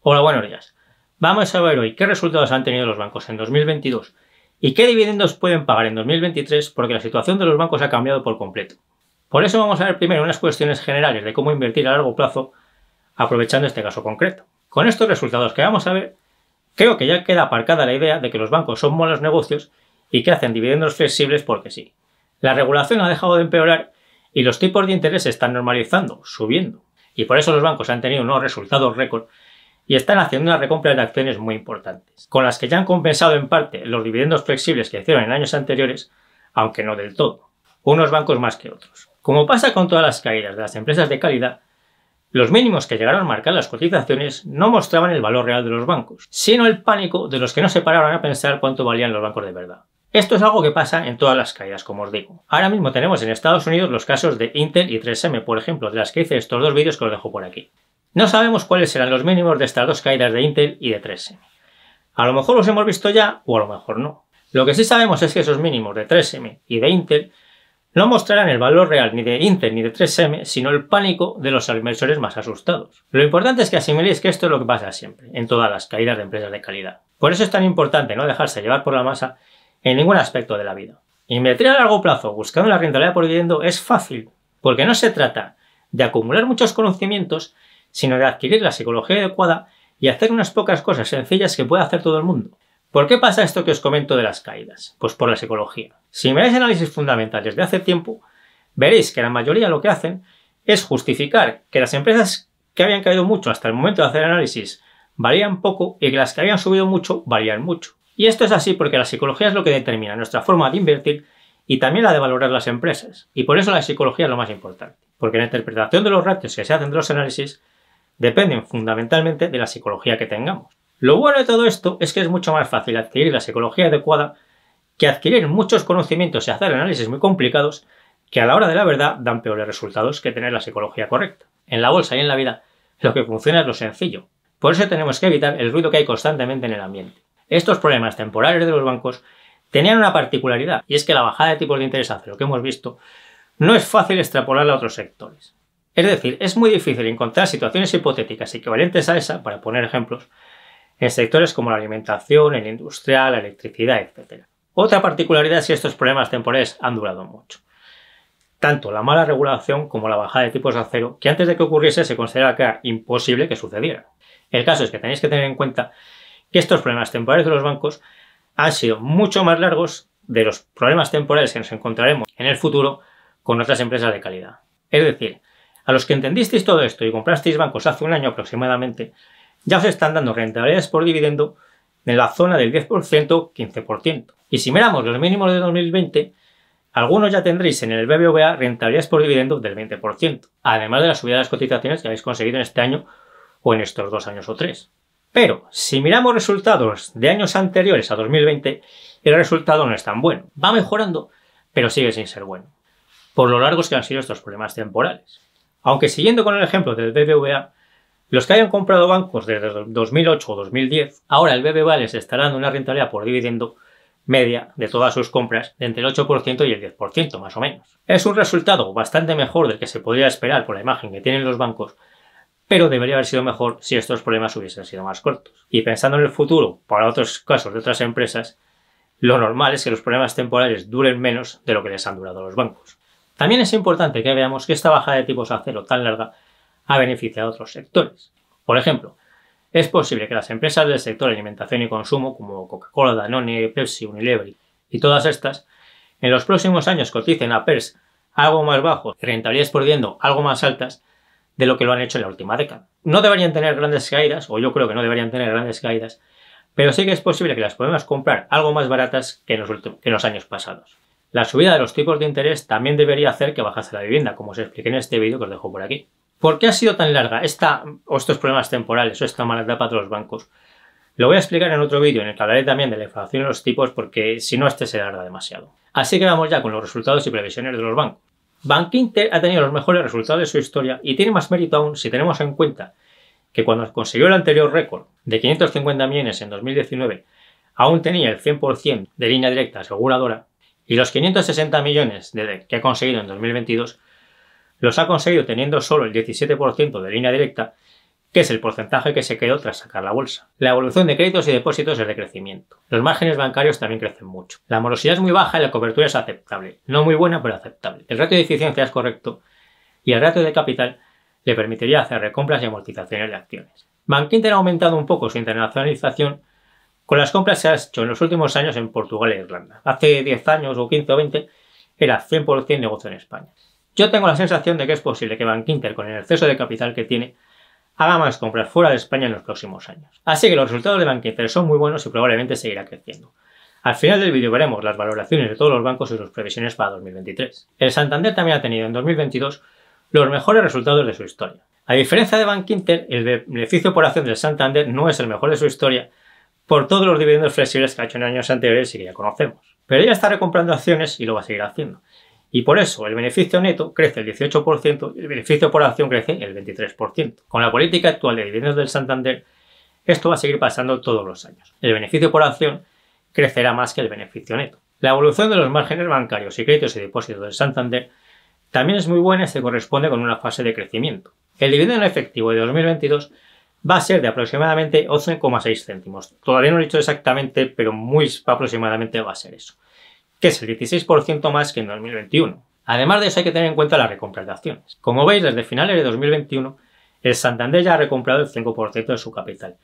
Hola, buenos días. Vamos a ver hoy qué resultados han tenido los bancos en 2022 y qué dividendos pueden pagar en 2023 porque la situación de los bancos ha cambiado por completo. Por eso vamos a ver primero unas cuestiones generales de cómo invertir a largo plazo aprovechando este caso concreto. Con estos resultados que vamos a ver, creo que ya queda aparcada la idea de que los bancos son malos negocios y que hacen dividendos flexibles porque sí. La regulación ha dejado de empeorar y los tipos de interés se están normalizando, subiendo. Y por eso los bancos han tenido unos resultados récord y están haciendo una recompra de acciones muy importantes, con las que ya han compensado en parte los dividendos flexibles que hicieron en años anteriores, aunque no del todo, unos bancos más que otros. Como pasa con todas las caídas de las empresas de calidad, los mínimos que llegaron a marcar las cotizaciones no mostraban el valor real de los bancos, sino el pánico de los que no se pararon a pensar cuánto valían los bancos de verdad. Esto es algo que pasa en todas las caídas, como os digo. Ahora mismo tenemos en Estados Unidos los casos de Intel y 3M, por ejemplo, de las que hice estos dos vídeos que os dejo por aquí. No sabemos cuáles serán los mínimos de estas dos caídas de Intel y de 3M. A lo mejor los hemos visto ya o a lo mejor no. Lo que sí sabemos es que esos mínimos de 3M y de Intel no mostrarán el valor real ni de Intel ni de 3M, sino el pánico de los inversores más asustados. Lo importante es que asimiléis que esto es lo que pasa siempre, en todas las caídas de empresas de calidad. Por eso es tan importante no dejarse llevar por la masa en ningún aspecto de la vida. Invertir a largo plazo buscando la rentabilidad por viviendo es fácil, porque no se trata de acumular muchos conocimientos, sino de adquirir la psicología adecuada y hacer unas pocas cosas sencillas que puede hacer todo el mundo. ¿Por qué pasa esto que os comento de las caídas? Pues por la psicología. Si miráis análisis fundamentales de hace tiempo, veréis que la mayoría lo que hacen es justificar que las empresas que habían caído mucho hasta el momento de hacer análisis varían poco y que las que habían subido mucho varían mucho. Y esto es así porque la psicología es lo que determina nuestra forma de invertir y también la de valorar las empresas. Y por eso la psicología es lo más importante, porque en la interpretación de los ratios que se hacen de los análisis dependen fundamentalmente de la psicología que tengamos. Lo bueno de todo esto es que es mucho más fácil adquirir la psicología adecuada que adquirir muchos conocimientos y hacer análisis muy complicados que a la hora de la verdad dan peores resultados que tener la psicología correcta. En la bolsa y en la vida, lo que funciona es lo sencillo. Por eso tenemos que evitar el ruido que hay constantemente en el ambiente. Estos problemas temporales de los bancos tenían una particularidad, y es que la bajada de tipos de interés hace lo que hemos visto, no es fácil extrapolarla a otros sectores. Es decir, es muy difícil encontrar situaciones hipotéticas equivalentes a esa, para poner ejemplos, en sectores como la alimentación, el industrial, la electricidad, etc. Otra particularidad es que estos problemas temporales han durado mucho. Tanto la mala regulación como la bajada de tipos de acero, que antes de que ocurriese se consideraba que era imposible que sucediera. El caso es que tenéis que tener en cuenta que estos problemas temporales de los bancos han sido mucho más largos de los problemas temporales que nos encontraremos en el futuro con otras empresas de calidad. Es decir, a los que entendisteis todo esto y comprasteis bancos hace un año aproximadamente, ya os están dando rentabilidades por dividendo en la zona del 10%-15%. Y si miramos los mínimos de 2020, algunos ya tendréis en el BBVA rentabilidades por dividendo del 20%, además de la subida de las cotizaciones que habéis conseguido en este año o en estos dos años o tres. Pero si miramos resultados de años anteriores a 2020, el resultado no es tan bueno. Va mejorando, pero sigue sin ser bueno. Por lo largos que han sido estos problemas temporales. Aunque siguiendo con el ejemplo del BBVA, los que hayan comprado bancos desde 2008 o 2010, ahora el BBVA les estará dando una rentabilidad por dividendo media de todas sus compras de entre el 8% y el 10% más o menos. Es un resultado bastante mejor del que se podría esperar por la imagen que tienen los bancos, pero debería haber sido mejor si estos problemas hubiesen sido más cortos. Y pensando en el futuro, para otros casos de otras empresas, lo normal es que los problemas temporales duren menos de lo que les han durado los bancos. También es importante que veamos que esta baja de tipos a cero tan larga ha beneficiado a otros sectores. Por ejemplo, es posible que las empresas del sector alimentación y consumo, como Coca-Cola, Danone, Pepsi, Unilever y todas estas, en los próximos años coticen a PERS algo más bajo y rentabilidades por algo más altas de lo que lo han hecho en la última década. No deberían tener grandes caídas, o yo creo que no deberían tener grandes caídas, pero sí que es posible que las podemos comprar algo más baratas que en los años pasados. La subida de los tipos de interés también debería hacer que bajase la vivienda, como os expliqué en este vídeo que os dejo por aquí. ¿Por qué ha sido tan larga esta, o estos problemas temporales o esta mala etapa de los bancos? Lo voy a explicar en otro vídeo en el que hablaré también de la inflación y los tipos porque si no este se larga demasiado. Así que vamos ya con los resultados y previsiones de los bancos. Inter ha tenido los mejores resultados de su historia y tiene más mérito aún si tenemos en cuenta que cuando consiguió el anterior récord de 550 millones en 2019 aún tenía el 100% de línea directa aseguradora y los 560 millones que ha conseguido en 2022 los ha conseguido teniendo solo el 17% de línea directa, que es el porcentaje que se quedó tras sacar la bolsa. La evolución de créditos y depósitos es de crecimiento. Los márgenes bancarios también crecen mucho. La morosidad es muy baja y la cobertura es aceptable. No muy buena, pero aceptable. El ratio de eficiencia es correcto y el ratio de capital le permitiría hacer recompras y amortizaciones de acciones. Bankinter ha aumentado un poco su internacionalización con las compras se ha hecho en los últimos años en Portugal e Irlanda. Hace 10 años o 15 o 20 era 100% negocio en España. Yo tengo la sensación de que es posible que Bankinter, con el exceso de capital que tiene, haga más compras fuera de España en los próximos años. Así que los resultados de Bankinter son muy buenos y probablemente seguirá creciendo. Al final del vídeo veremos las valoraciones de todos los bancos y sus previsiones para 2023. El Santander también ha tenido en 2022 los mejores resultados de su historia. A diferencia de Bankinter, el beneficio por acción del Santander no es el mejor de su historia, por todos los dividendos flexibles que ha hecho en años anteriores y que ya conocemos. Pero ella está recomprando acciones y lo va a seguir haciendo. Y por eso el beneficio neto crece el 18% y el beneficio por acción crece el 23%. Con la política actual de dividendos del Santander, esto va a seguir pasando todos los años. El beneficio por acción crecerá más que el beneficio neto. La evolución de los márgenes bancarios y créditos y depósitos del Santander también es muy buena y se corresponde con una fase de crecimiento. El dividendo en efectivo de 2022 va a ser de aproximadamente 11,6 céntimos. Todavía no lo he dicho exactamente, pero muy aproximadamente va a ser eso, que es el 16% más que en 2021. Además de eso hay que tener en cuenta las recompras de acciones. Como veis, desde finales de 2021, el Santander ya ha recomprado el 5% de su capital.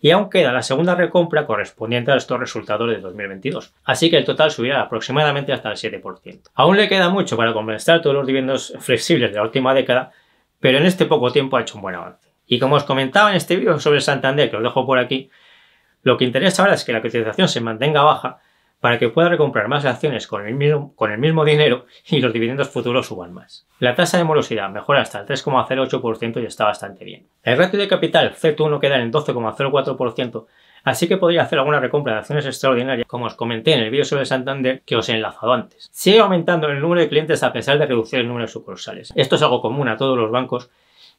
Y aún queda la segunda recompra correspondiente a estos resultados de 2022. Así que el total subirá aproximadamente hasta el 7%. Aún le queda mucho para compensar todos los dividendos flexibles de la última década, pero en este poco tiempo ha hecho un buen avance. Y como os comentaba en este vídeo sobre Santander, que os dejo por aquí, lo que interesa ahora es que la cotización se mantenga baja para que pueda recomprar más acciones con el, mismo, dinero y los dividendos futuros suban más. La tasa de morosidad mejora hasta el 3,08% y está bastante bien. El ratio de capital C1 queda en 12,04%, así que podría hacer alguna recompra de acciones extraordinarias, como os comenté en el vídeo sobre Santander que os he enlazado antes. Sigue aumentando el número de clientes a pesar de reducir el número de sucursales. Esto es algo común a todos los bancos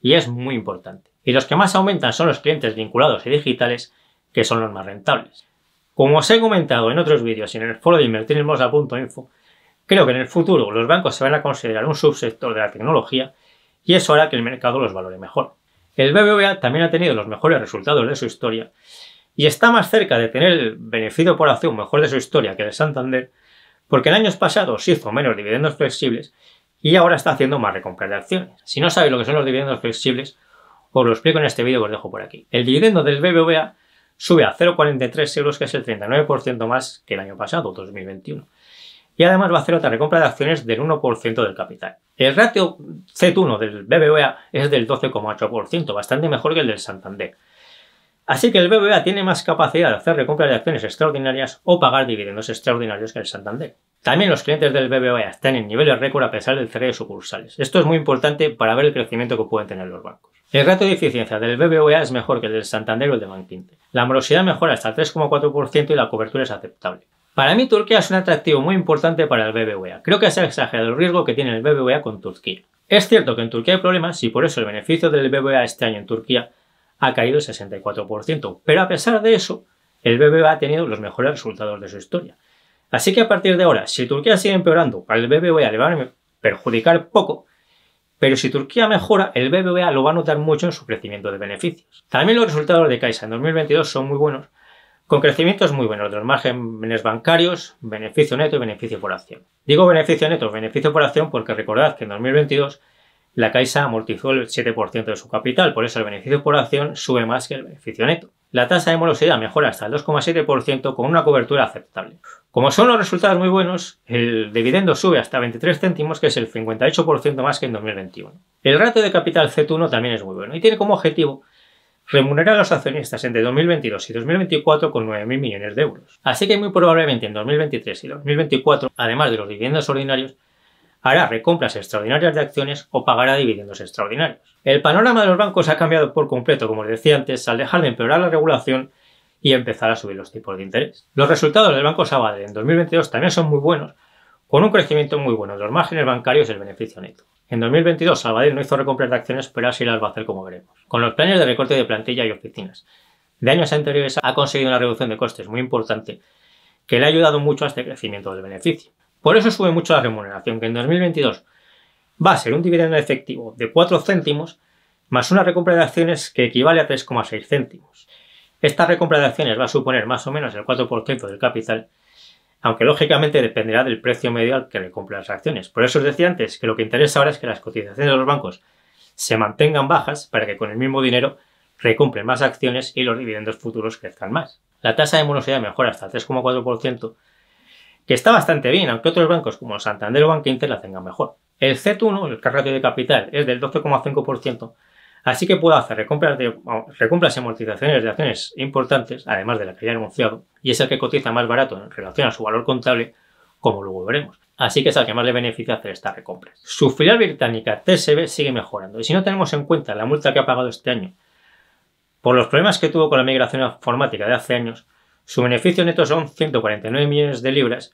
y es muy importante. Y los que más aumentan son los clientes vinculados y digitales, que son los más rentables. Como os he comentado en otros vídeos y en el foro de invertirenbolsa.info, creo que en el futuro los bancos se van a considerar un subsector de la tecnología y eso hará que el mercado los valore mejor. El BBVA también ha tenido los mejores resultados de su historia y está más cerca de tener el beneficio por acción mejor de su historia que el Santander, porque en años pasados hizo menos dividendos flexibles y ahora está haciendo más recompra de acciones. Si no sabéis lo que son los dividendos flexibles, os lo explico en este vídeo que os dejo por aquí. El dividendo del BBVA sube a 0,43 euros, que es el 39% más que el año pasado, 2021. Y además va a hacer otra recompra de acciones del 1% del capital. El ratio Z1 del BBVA es del 12,8%, bastante mejor que el del Santander. Así que el BBVA tiene más capacidad de hacer recompra de acciones extraordinarias o pagar dividendos extraordinarios que el Santander. También los clientes del BBVA están en niveles récord a pesar del cierre de sucursales. Esto es muy importante para ver el crecimiento que pueden tener los bancos. El ratio de eficiencia del BBVA es mejor que el del Santander o el de Bankinter. La morosidad mejora hasta el 3,4% y la cobertura es aceptable. Para mí Turquía es un atractivo muy importante para el BBVA. Creo que se ha exagerado el riesgo que tiene el BBVA con Turquía. Es cierto que en Turquía hay problemas y por eso el beneficio del BBVA este año en Turquía ha caído el 64%. Pero a pesar de eso, el BBVA ha tenido los mejores resultados de su historia. Así que a partir de ahora, si Turquía sigue empeorando, al BBVA le va a perjudicar poco, pero si Turquía mejora, el BBVA lo va a notar mucho en su crecimiento de beneficios. También los resultados de Caixa en 2022 son muy buenos, con crecimientos muy buenos de los márgenes bancarios, beneficio neto y beneficio por acción. Digo beneficio neto, beneficio por acción porque recordad que en 2022 la Caixa amortizó el 7% de su capital, por eso el beneficio por acción sube más que el beneficio neto. La tasa de morosidad mejora hasta el 2,7% con una cobertura aceptable. Como son los resultados muy buenos, el dividendo sube hasta 23 céntimos, que es el 58% más que en 2021. El ratio de capital C1 también es muy bueno y tiene como objetivo remunerar a los accionistas entre 2022 y 2024 con 9.000 millones de euros. Así que muy probablemente en 2023 y 2024, además de los dividendos ordinarios, hará recompras extraordinarias de acciones o pagará dividendos extraordinarios. El panorama de los bancos ha cambiado por completo, como les decía antes, al dejar de empeorar la regulación y empezar a subir los tipos de interés. Los resultados del Banco Sabadell en 2022 también son muy buenos, con un crecimiento muy bueno de los márgenes bancarios y el beneficio neto. En 2022, Sabadell no hizo recompras de acciones, pero así las va a hacer como veremos, con los planes de recorte de plantilla y oficinas. De años anteriores ha conseguido una reducción de costes muy importante que le ha ayudado mucho a este crecimiento del beneficio. Por eso sube mucho la remuneración, que en 2022 va a ser un dividendo efectivo de 4 céntimos más una recompra de acciones que equivale a 3,6 céntimos. Esta recompra de acciones va a suponer más o menos el 4% del capital, aunque lógicamente dependerá del precio medio al que recompra las acciones. Por eso os decía antes que lo que interesa ahora es que las cotizaciones de los bancos se mantengan bajas para que con el mismo dinero recompren más acciones y los dividendos futuros crezcan más. La tasa de monosidad mejora hasta el 3,4% que está bastante bien, aunque otros bancos como Santander o Bank la tengan mejor. El Z1, el ratio de capital, es del 12,5%, así que puede hacer recompras, de, recompras y amortizaciones de acciones importantes, además de la que ya he anunciado, y es el que cotiza más barato en relación a su valor contable, como luego veremos. Así que es el que más le beneficia hacer esta recompra. Su filial británica TSB sigue mejorando, y si no tenemos en cuenta la multa que ha pagado este año por los problemas que tuvo con la migración informática de hace años, su beneficio neto son 149 millones de libras,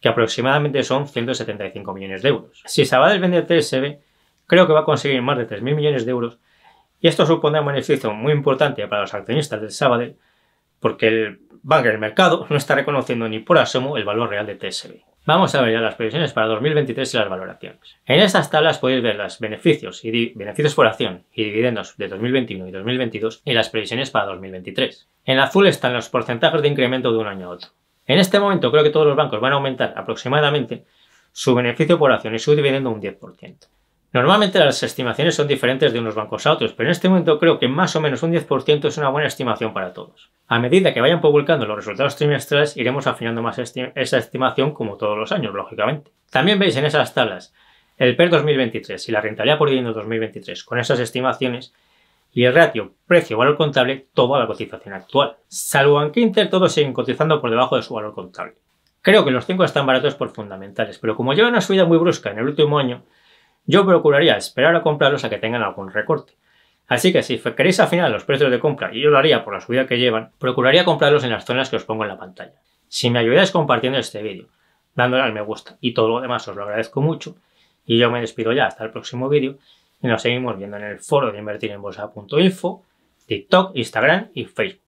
que aproximadamente son 175 millones de euros. Si Sabadell vende TSB creo que va a conseguir más de 3.000 millones de euros y esto supondrá un beneficio muy importante para los accionistas de Sabadell porque el banco del mercado no está reconociendo ni por asomo el valor real de TSB. Vamos a ver ya las previsiones para 2023 y las valoraciones. En estas tablas podéis ver los beneficios, y beneficios por acción y dividendos de 2021 y 2022 y las previsiones para 2023. En azul están los porcentajes de incremento de un año a otro. En este momento creo que todos los bancos van a aumentar aproximadamente su beneficio por acción y su dividendo un 10%. Normalmente las estimaciones son diferentes de unos bancos a otros, pero en este momento creo que más o menos un 10% es una buena estimación para todos. A medida que vayan publicando los resultados trimestrales, iremos afinando más esa estimación como todos los años, lógicamente. También veis en esas tablas el PER 2023 y la rentabilidad por dividendo 2023 con esas estimaciones y el ratio precio-valor contable, toda la cotización actual. Salvo en Inter, todos siguen cotizando por debajo de su valor contable. Creo que los 5 están baratos por fundamentales, pero como lleva una subida muy brusca en el último año, yo procuraría esperar a comprarlos a que tengan algún recorte. Así que si queréis afinar los precios de compra, y yo lo haría por la subida que llevan, procuraría comprarlos en las zonas que os pongo en la pantalla. Si me ayudáis compartiendo este vídeo, dándole al me gusta y todo lo demás os lo agradezco mucho, y yo me despido ya hasta el próximo vídeo, y nos seguimos viendo en el foro de invertirenbolsa.info, TikTok, Instagram y Facebook.